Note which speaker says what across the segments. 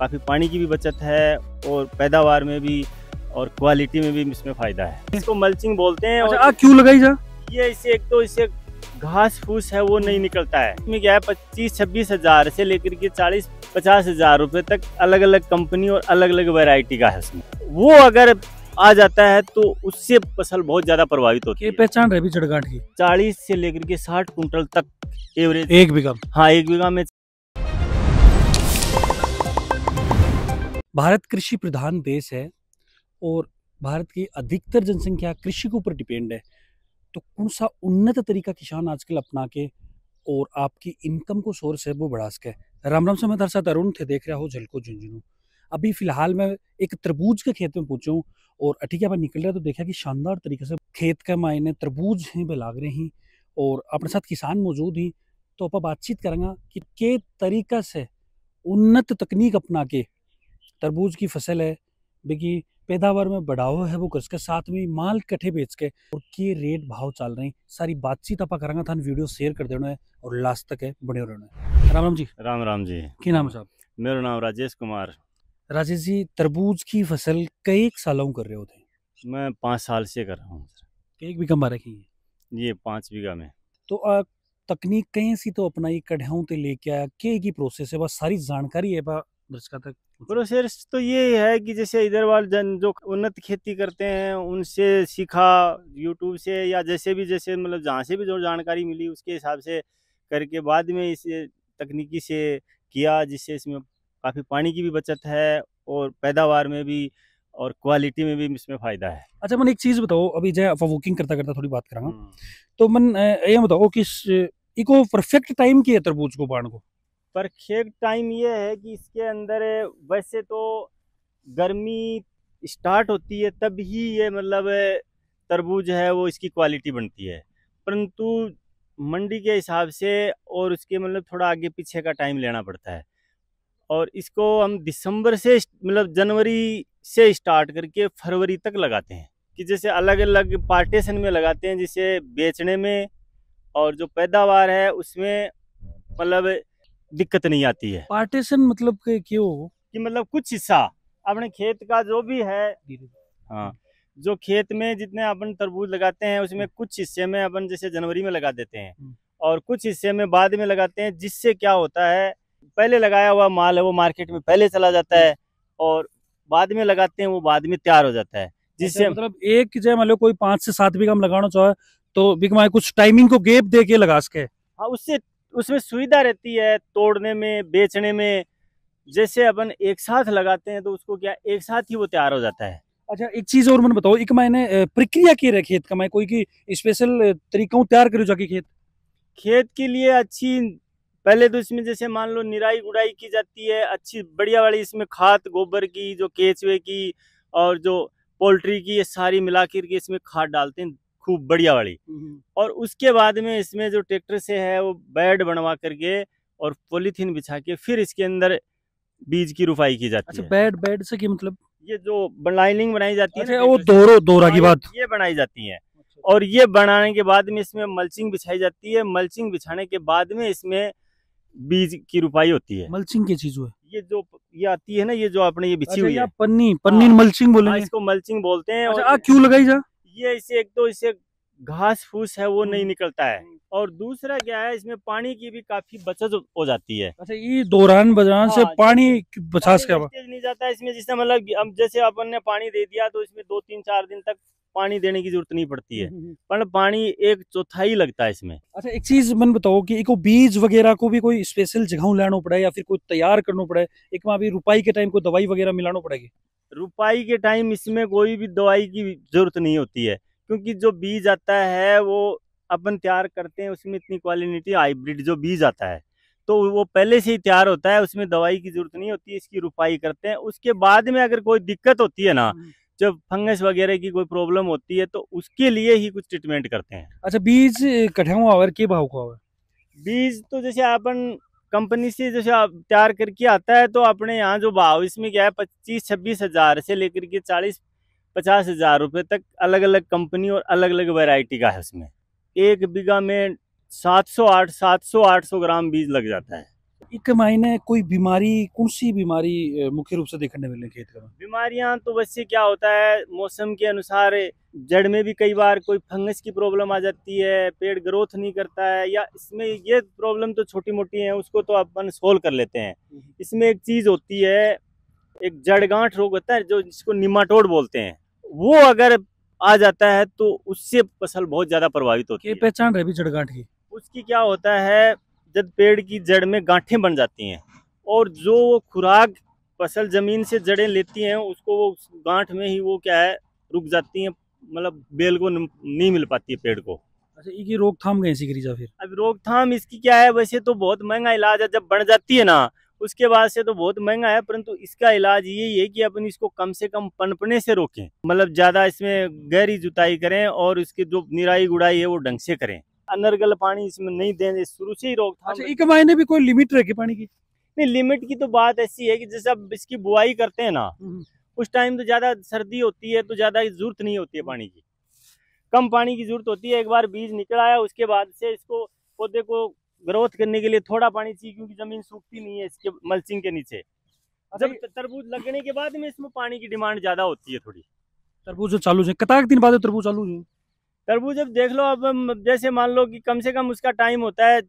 Speaker 1: काफ़ी पानी की भी बचत है और पैदावार में भी और क्वालिटी में भी इसमें फ़ायदा है इसको मल्चिंग बोलते हैं अच्छा, क्यों लगाई जा ये इसे एक तो इसे घास फूस है वो नहीं निकलता है इसमें क्या है पच्चीस छब्बीस हज़ार से लेकर के चालीस पचास हज़ार रूपए तक अलग अलग कंपनी और अलग अलग वैरायटी का है इसमें वो अगर आ जाता है तो उससे फसल बहुत ज्यादा प्रभावित होती है पहचान रहे की चालीस से लेकर के साठ कुंटल तक एवरेज एक बीघा हाँ एक बीघा में
Speaker 2: भारत कृषि प्रधान देश है और भारत की अधिकतर जनसंख्या कृषि के ऊपर डिपेंड है तो कौन सा उन्नत तरीका किसान आजकल अपना के और आपकी इनकम को सोर्स है वो बढ़ा सके राम राम समय साथ तरुण थे देख रहा हो झलको झुंझुनू अभी फिलहाल मैं एक तरबूज के खेत में पूछूँ और अठिया पर निकल रहा तो देखा कि शानदार तरीके से खेत का मायने तरबूज हैं वे लाग रहे हैं और अपने साथ किसान मौजूद हैं तो आप बातचीत करेंगे कि के तरीका से उन्नत तकनीक अपना के तरबूज की फसल है बिकी पैदावार में बढ़ावा है वो कर सके साथ में माल कट्ठे बेच के और के रेट भाव चल रहे हैं सारी बातचीत आप करेंगे थान तो वीडियो शेयर कर देना है और लास्ट तक है बने रहना
Speaker 1: है राम राम जी राम राम जी की नाम है साहब मेरा नाम राजेश कुमार
Speaker 2: राजेश जी तरबूज की फसल कई सालों कर रहे होते हैं
Speaker 1: मैं पाँच साल से कर रहा हूँ कई बीघा में की ये पाँच बीघा में
Speaker 2: तो आप तकनीक कहीं सी तो अपनाई कढ़ाऊ ते लेके आया के की प्रोसेस है बस सारी जानकारी है
Speaker 1: दर्शक तक प्रोसेस तो ये है कि जैसे इधर वाल जन जो उन्नत खेती करते हैं उनसे सीखा यूट्यूब से या जैसे भी जैसे मतलब जहाँ से भी जो जानकारी मिली उसके हिसाब से करके बाद में इसे तकनीकी से किया जिससे इसमें काफ़ी पानी की भी बचत है और पैदावार में भी और क्वालिटी में भी इसमें फ़ायदा है
Speaker 2: अच्छा मन एक चीज़ बताओ अभी जय वॉकिंग करता करता थोड़ी बात कराऊँ हम्म। तो मन ये बताओ कि इको परफेक्ट टाइम की है तरबूज को बाढ़ को
Speaker 1: पर खेक टाइम ये है कि इसके अंदर वैसे तो गर्मी स्टार्ट होती है तब ही ये मतलब तरबूज है वो इसकी क्वालिटी बनती है परंतु मंडी के हिसाब से और उसके मतलब थोड़ा आगे पीछे का टाइम लेना पड़ता है और इसको हम दिसंबर से मतलब जनवरी से स्टार्ट करके फरवरी तक लगाते हैं कि जैसे अलग अलग पार्टीशन में लगाते हैं जिसे बेचने में और जो पैदावार है उसमें मतलब दिक्कत नहीं आती है पार्टीशन मतलब के क्यों कि मतलब कुछ हिस्सा अपने खेत का जो भी है हाँ जो खेत में जितने अपन तरबूज लगाते हैं उसमें हम्म। कुछ हिस्से में अपन जैसे जनवरी में लगा देते हैं हम्म। और कुछ हिस्से में बाद में लगाते हैं जिससे क्या होता है पहले लगाया हुआ माल है वो मार्केट में पहले चला जाता है और बाद में लगाते हैं वो बाद में तैयार हो जाता है जिससे मतलब एक
Speaker 2: जय मान लो कोई पाँच से सात बीघा हम लगाना चाहे तो बिकमा कुछ टाइमिंग को गेप दे के लगा सके हाँ
Speaker 1: उससे उसमें सुविधा रहती है तोड़ने में बेचने में जैसे अपन एक साथ लगाते हैं तो उसको क्या एक साथ ही वो तैयार हो जाता है
Speaker 2: अच्छा एक चीज और मैंने बताओ एक मैंने प्रक्रिया की है खेत का मैं कोई की स्पेशल तरीका तैयार करूँ जाके खेत खेत
Speaker 1: के लिए अच्छी पहले तो इसमें जैसे मान लो निराई गुड़ाई की जाती है अच्छी बढ़िया वाली इसमें खाद गोबर की जो केचवे की और जो पोल्ट्री की ये सारी मिला के इसमें खाद डालते हैं खूब बढ़िया वाली हम्म। और उसके बाद में इसमें जो ट्रैक्टर से है वो बेड बनवा करके और पोलिथीन बिछा के फिर इसके अंदर बीज की रुफाई की जाती अच्छा, है बेड बेड से की मतलब ये जो लाइनिंग बनाई जाती है अच्छा, वो दोरो दोरा हाँ, की बात ये बनाई जाती है अच्छा। और ये बनाने के बाद में इसमें मल्चिंग बिछाई जाती है मल्चिंग बिछाने के बाद में इसमें बीज की रुपाई होती है
Speaker 2: मल्चिंग की चीज है
Speaker 1: ये जो ये आती है ना ये जो आपने ये बिछी अच्छा, हुई है पन्नी पन्नी मल्चिंग हाँ। बोले हाँ, इसको मल्चिंग बोलते हैं और क्यों लगाई जा ये इसे एक तो इसे घास फूस है वो नहीं हम्म। निकलता है हम्म। और दूसरा क्या है इसमें पानी की भी काफी बचत हो जाती है अच्छा ये
Speaker 2: दौरान बदरान से हाँ, पानी बचास क्या
Speaker 1: नहीं जाता है इसमें जैसे मतलब अब जैसे अपन ने पानी दे दिया तो इसमें दो तीन चार दिन तक पानी देने की जरूरत नहीं पड़ती है हम्म, पर पानी एक चौथाई लगता है इसमें
Speaker 2: अच्छा एक चीज मन बताओ कि एक बीज वगैरह को भी कोई स्पेशल जगह लाना पड़े या फिर कोई तैयार करना पड़े एक में रुपाई
Speaker 1: के टाइम को दवाई वगैरह मिलाना पड़ेगी रुपाई के टाइम इसमें कोई भी दवाई की ज़रूरत नहीं होती है क्योंकि जो बीज आता है वो अपन तैयार करते हैं उसमें इतनी क्वालिटी हाइब्रिड जो बीज आता है तो वो पहले से ही तैयार होता है उसमें दवाई की ज़रूरत नहीं होती इसकी रुपाई करते हैं उसके बाद में अगर कोई दिक्कत होती है ना हम्म। जब फंगस वगैरह की कोई प्रॉब्लम होती है तो उसके लिए ही कुछ ट्रीटमेंट करते हैं अच्छा
Speaker 2: बीज कठे हुआ के भाव का
Speaker 1: बीज तो जैसे अपन कंपनी से जैसे आप तैयार करके आता है तो अपने यहाँ जो भाव इसमें क्या है पच्चीस छब्बीस हज़ार से लेकर के चालीस पचास हज़ार रुपये तक अलग अलग कंपनी और अलग अलग वैरायटी का है उसमें एक बीघा में सात सौ आठ सात सौ आठ सौ ग्राम बीज लग जाता है
Speaker 2: मायने कोई बीमारी कौन सी बीमारी मुख्य रूप से देखने मिले खेत का
Speaker 1: बीमारियां तो वैसे क्या होता है मौसम के अनुसार जड़ में भी कई बार कोई फंगस की प्रॉब्लम आ जाती है पेड़ ग्रोथ नहीं करता है या इसमें ये प्रॉब्लम तो छोटी मोटी है उसको तो अपन सोल्व कर लेते हैं हम्म। इसमें एक चीज़ होती है एक जड़गांठ रोग होता है जो जिसको निमाटोड बोलते हैं वो अगर आ जाता है तो उससे फसल बहुत ज़्यादा प्रभावित होती है
Speaker 2: पहचान रही जड़गांठ की
Speaker 1: उसकी क्या होता है जब पेड़ की जड़ में गांठें बन जाती हैं और जो वो खुराक फसल ज़मीन से जड़ें लेती हैं उसको वो उस गांठ में ही वो क्या है रुक जाती हैं मतलब बेल को नहीं मिल पाती है पेड़ को अच्छा इसकी रोकथाम कैसे करी जा फिर अब रोकथाम इसकी क्या है वैसे तो बहुत महंगा इलाज है जब बढ़ जाती है ना उसके बाद से तो बहुत महंगा है परंतु इसका इलाज यही है कि अपन इसको कम से कम पनपने से रोकें मतलब ज़्यादा इसमें गहरी जुताई करें और इसकी जो निराई गुड़ाई है वो ढंग से करें अनरगल पानी इसमें नहीं देंगे शुरू से ही रोकथाम अच्छा, एक महीने भी कोई लिमिट रखी पानी की नहीं लिमिट की तो बात ऐसी है कि जैसे अब इसकी बुआई करते हैं ना हम्म, हम्म। उस टाइम तो ज्यादा सर्दी होती है तो ज्यादा जरूरत नहीं होती है पानी की कम पानी की जरूरत होती है एक बार बीज निकल आया उसके बाद से इसको पौधे को ग्रोथ करने के लिए थोड़ा पानी चाहिए क्योंकि जमीन सूखती नहीं है इसके मल्चिंग के नीचे जब तरबूज लगने के बाद में इसमें पानी की डिमांड ज्यादा होती है थोड़ी तरबूज
Speaker 2: चालू है कताक दिन बाद
Speaker 1: तरबूज चालू है तरबूज अब देख लो अब जैसे मान लो कि कम से कम उसका टाइम होता है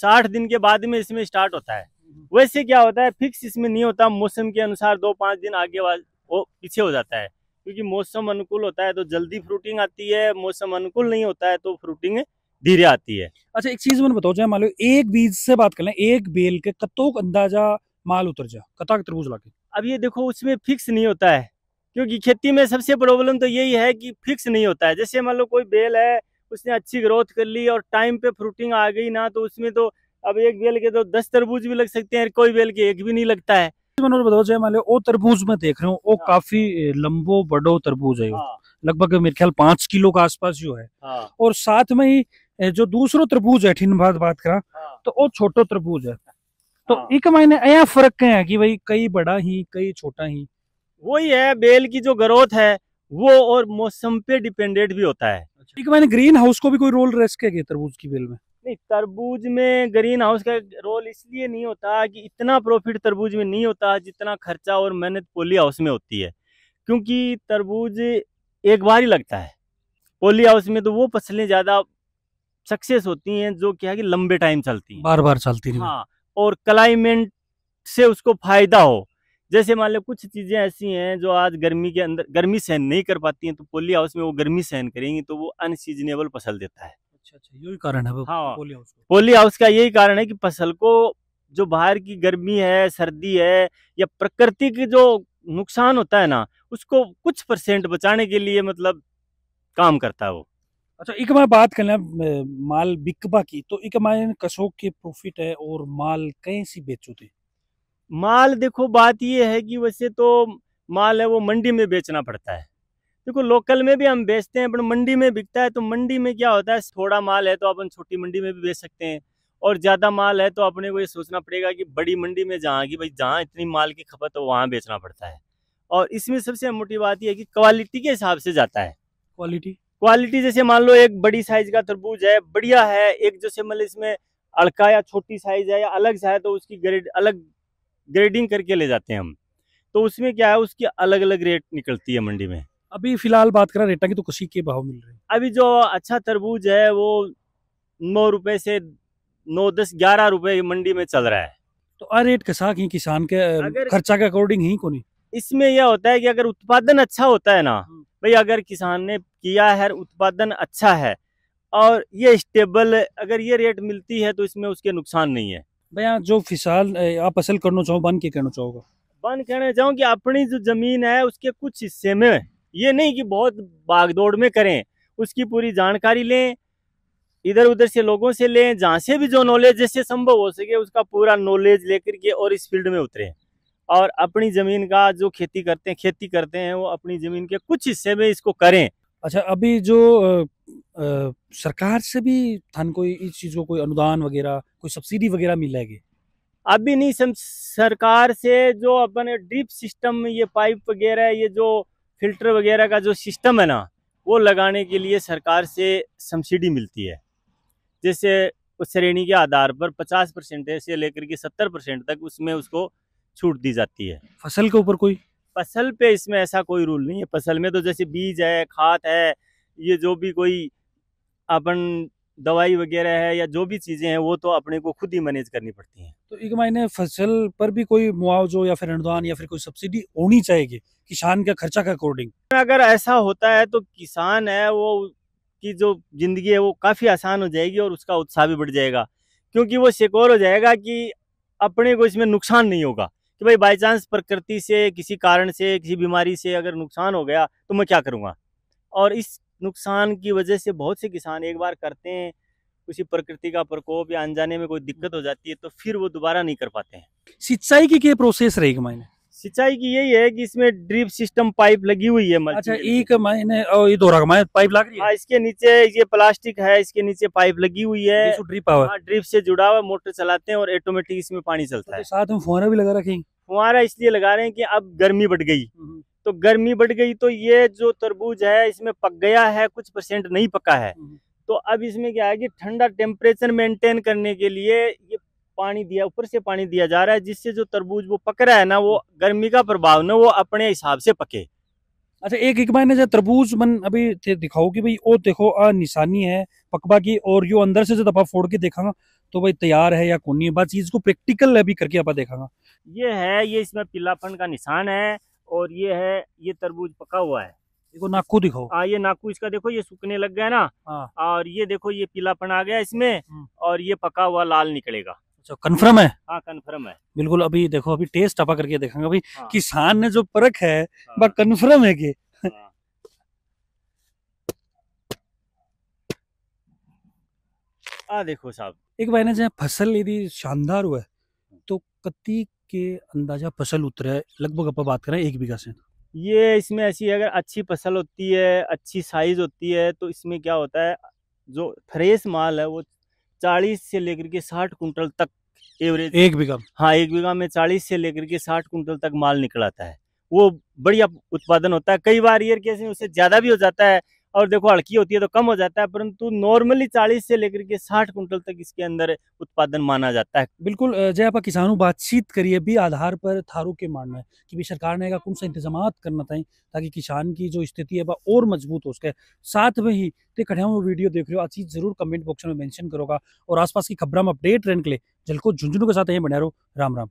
Speaker 1: साठ दिन के बाद में इसमें स्टार्ट होता है वैसे क्या होता है फिक्स इसमें नहीं होता मौसम के अनुसार दो पाँच दिन आगे वो पीछे हो जाता है क्योंकि मौसम अनुकूल होता है तो जल्दी फ्रूटिंग आती है मौसम अनुकूल नहीं होता है तो फ्रूटिंग धीरे आती है अच्छा एक चीज मैंने बताओ
Speaker 2: चाहे मान लो एक बीज से बात कर लें एक बेल के कतोक अंदाजा माल उतर जाए कताक तरबूज
Speaker 1: लाके अब ये देखो उसमें फिक्स नहीं होता है क्योंकि खेती में सबसे प्रॉब्लम तो यही है कि फिक्स नहीं होता है जैसे मान लो कोई बेल है उसने अच्छी ग्रोथ कर ली और टाइम पे फ्रूटिंग आ गई ना तो उसमें तो अब एक बेल के तो दस तरबूज भी लग सकते हैं कोई बेल के एक भी नहीं लगता है
Speaker 2: वो तरबूज में देख रहे हो वो काफी लंबो बड़ो तरबूज है हाँ। लगभग मेरे ख्याल पांच किलो के आसपास जो है हाँ। और साथ में ही जो दूसरो तरबूज है ठिन बात बात करा हाँ। तो वो छोटो तरबूज है तो एक मायने अया फर्क है कि भाई कई बड़ा ही कई छोटा ही वही है बेल की
Speaker 1: जो ग्रोथ है वो और मौसम पे डिपेंडेंट भी होता है
Speaker 2: अच्छा। ठीक मैंने ग्रीन हाउस को भी कोई रोल रखे गए तरबूज की बेल में
Speaker 1: नहीं तरबूज में ग्रीन हाउस का रोल इसलिए नहीं होता कि इतना प्रॉफिट तरबूज में नहीं होता जितना खर्चा और मेहनत पोली हाउस में होती है क्योंकि तरबूज एक बार ही लगता है पोली हाउस में तो वो फसलें ज़्यादा सक्सेस होती हैं जो क्या है कि लंबे टाइम चलती हैं
Speaker 2: बार बार चलती हैं हाँ
Speaker 1: और क्लाइमेट से उसको फायदा हो जैसे मान लो कुछ चीज़ें ऐसी हैं जो आज गर्मी के अंदर गर्मी सहन नहीं कर पाती हैं तो पोली हाउस में वो गर्मी सहन करेंगी तो वो अनसीजनेबल फसल देता है अच्छा
Speaker 2: अच्छा यही कारण है हाँ पोली हाउस
Speaker 1: पोली हाउस का यही कारण है कि फसल को जो बाहर की गर्मी है सर्दी है या प्रकृति की जो नुकसान होता है ना उसको कुछ परसेंट बचाने के लिए मतलब काम करता है वो
Speaker 2: अच्छा एक बार बात कर लें माल बिकबा की तो एक मैं
Speaker 1: कसोक के प्रॉफिट है और माल कैसी बेचो थे माल देखो बात ये है कि वैसे तो माल है वो मंडी में बेचना पड़ता है देखो लोकल में भी हम बेचते हैं पर मंडी में बिकता है तो मंडी में क्या होता है थोड़ा माल है तो अपन छोटी मंडी में भी बेच सकते हैं और ज़्यादा माल है तो अपने को ये सोचना पड़ेगा कि बड़ी मंडी में जहाँ की भाई जहाँ इतनी माल की खपत हो वहाँ बेचना पड़ता है और इसमें सबसे मोटी बात यह है कि क्वालिटी के हिसाब से जाता है क्वालिटी क्वालिटी जैसे मान लो एक बड़ी साइज का तरबूज है बढ़िया है एक जैसे मतलब इसमें अड़का या छोटी साइज है या अलग सा है तो उसकी ग्रेड अलग ग्रेडिंग करके ले जाते हैं हम तो उसमें क्या है उसकी अलग अलग रेट निकलती है मंडी में
Speaker 2: अभी फिलहाल बात करें रेटा की तो कुछ के भाव मिल रहे
Speaker 1: हैं अभी जो अच्छा तरबूज है वो नौ रुपए से नौ दस ग्यारह रुपए मंडी में चल रहा है तो आ रेट कसा साथ किसान के खर्चा के अकॉर्डिंग ही कौन इसमें यह होता है कि अगर उत्पादन अच्छा होता है ना हम्म। भाई अगर किसान ने किया है उत्पादन अच्छा है और ये स्टेबल अगर ये रेट मिलती है तो इसमें उसके नुकसान नहीं है
Speaker 2: भैया जो फिसाल आप असल करना चाहो बन के कहना चाहोगा
Speaker 1: बन कहना चाहूँ कि अपनी जो जमीन है उसके कुछ हिस्से में ये नहीं कि बहुत बागदौड़ में करें उसकी पूरी जानकारी लें इधर उधर से लोगों से लें जहाँ से भी जो नॉलेज जैसे संभव हो सके उसका पूरा नॉलेज लेकर के और इस फील्ड में उतरें और अपनी ज़मीन का जो खेती करते हैं खेती करते हैं वो अपनी ज़मीन के कुछ हिस्से में इसको करें
Speaker 2: अच्छा अभी जो आ, आ, सरकार से भी थान कोई इस चीज़ को कोई अनुदान
Speaker 1: वगैरह कोई सब्सिडी वगैरह मिल जाएगी अभी नहीं सरकार से जो अपन ड्रिप सिस्टम ये पाइप वगैरह ये जो फिल्टर वगैरह का जो सिस्टम है ना वो लगाने के लिए सरकार से सब्सिडी मिलती है जैसे उस श्रेणी के आधार पर 50 परसेंट से लेकर के 70 परसेंट तक उसमें उसको छूट दी जाती है
Speaker 2: फसल के ऊपर कोई
Speaker 1: फसल पे इसमें ऐसा कोई रूल नहीं है फसल में तो जैसे बीज है खाद है ये जो भी कोई अपन दवाई वगैरह है या जो भी चीज़ें हैं वो तो अपने को खुद ही मैनेज करनी पड़ती हैं
Speaker 2: तो एक मायने फसल पर भी कोई मुआवजो या फिर अनुदान या फिर कोई सब्सिडी होनी चाहिए किसान का खर्चा के अकॉर्डिंग
Speaker 1: अगर ऐसा होता है तो किसान है वो की जो ज़िंदगी है वो काफ़ी आसान हो जाएगी और उसका उत्साह भी बढ़ जाएगा क्योंकि वो सिक्योर हो जाएगा कि अपने को इसमें नुकसान नहीं होगा कि भाई बाई चांस प्रकृति से किसी कारण से किसी बीमारी से अगर नुकसान हो गया तो मैं क्या करूँगा और इस नुकसान की वजह से बहुत से किसान एक बार करते हैं किसी प्रकृति का प्रकोप या अनजाने में कोई दिक्कत हो जाती है तो फिर वो दोबारा नहीं कर पाते हैं
Speaker 2: सिंचाई की क्या प्रोसेस रहेगी मैंने
Speaker 1: सिंचाई की यही है कि इसमें ड्रिप सिस्टम पाइप लगी हुई है अच्छा एक महीने और ये पाइप लग रही है हाँ, इसके नीचे ये प्लास्टिक है इसके नीचे पाइप लगी हुई है ड्रिप हाँ, ड्रिप से जुड़ा हुआ मोटर चलाते हैं और ऑटोमेटिक इसमें पानी चलता तो है साथ
Speaker 2: में फुहारा भी लगा रखेंगे
Speaker 1: फुहारा इसलिए लगा रहे हैं की अब गर्मी बढ़ गई हम्म। तो गर्मी बढ़ गई तो ये जो तरबूज है इसमें पक गया है कुछ परसेंट नहीं पका है हम्म। तो अब इसमें क्या है कि ठंडा टेम्परेचर मेंटेन करने के लिए ये पानी दिया ऊपर से पानी दिया जा रहा है जिससे जो तरबूज वो पक रहा है ना वो गर्मी का प्रभाव ना वो अपने हिसाब से पके
Speaker 2: अच्छा एक एक महीने तरबूज मन अभी दिखाओ कि भाई ओ देखो आ निशानी है पकवा की और यो अंदर से जो दफा फोड़ के देखा तो भाई तैयार है या कौन है बात चीज को प्रैक्टिकल अभी करके आप देखा
Speaker 1: ये है ये इसमें पीलापन का निशान है और ये है ये तरबूज पका हुआ है
Speaker 2: देखो नाकू दिखाओ
Speaker 1: हाँ ये नाकू इसका देखो ये सूखने लग गया ना हाँ। और ये देखो ये पीलापन आ गया इसमें हम्म। और ये पका हुआ लाल निकलेगा अच्छा कन्फर्म है हाँ कन्फर्म है
Speaker 2: बिल्कुल अभी देखो अभी टेस्ट टपा करके देखेंगे अभी हाँ। किसान ने जो परख है हाँ। बट कन्फर्म है कि हाँ।,
Speaker 1: हाँ। देखो साहब
Speaker 2: एक भाई ने जो फसल यदि शानदार हुआ है तो कति के अंदाजा फसल उतरे लगभग आप बात करें एक बीघा से
Speaker 1: ये इसमें ऐसी अगर अच्छी फसल होती है अच्छी साइज होती है तो इसमें क्या होता है जो फ्रेश माल है वो चालीस से लेकर के साठ कुंटल तक एवरेज एक बीघा हाँ एक बीघा में चालीस से लेकर के साठ कुंटल तक माल निकल आता है वो बढ़िया उत्पादन होता है कई बार ईयर कैसे उससे ज्यादा भी हो जाता है और देखो हल्की होती है तो कम हो जाता है परंतु नॉर्मली चालीस से लेकर के साठ कुंटल तक इसके अंदर उत्पादन माना जाता है बिल्कुल
Speaker 2: जय आप किसानों बातचीत करिए भी आधार पर थारू के मानना है कि भी सरकार ने कौन सा इंतजाम करना था ताकि किसान की जो स्थिति है वह और मजबूत हो सके साथ में ही तो कटिया में वीडियो देख रहे हो अच्छी जरूर कमेंट बॉक्स में मैंशन करोगा और आसपास की खबर में
Speaker 1: अपडेट रहने के लिए जल को झुंझुनू के साथ यहीं बने रहो राम राम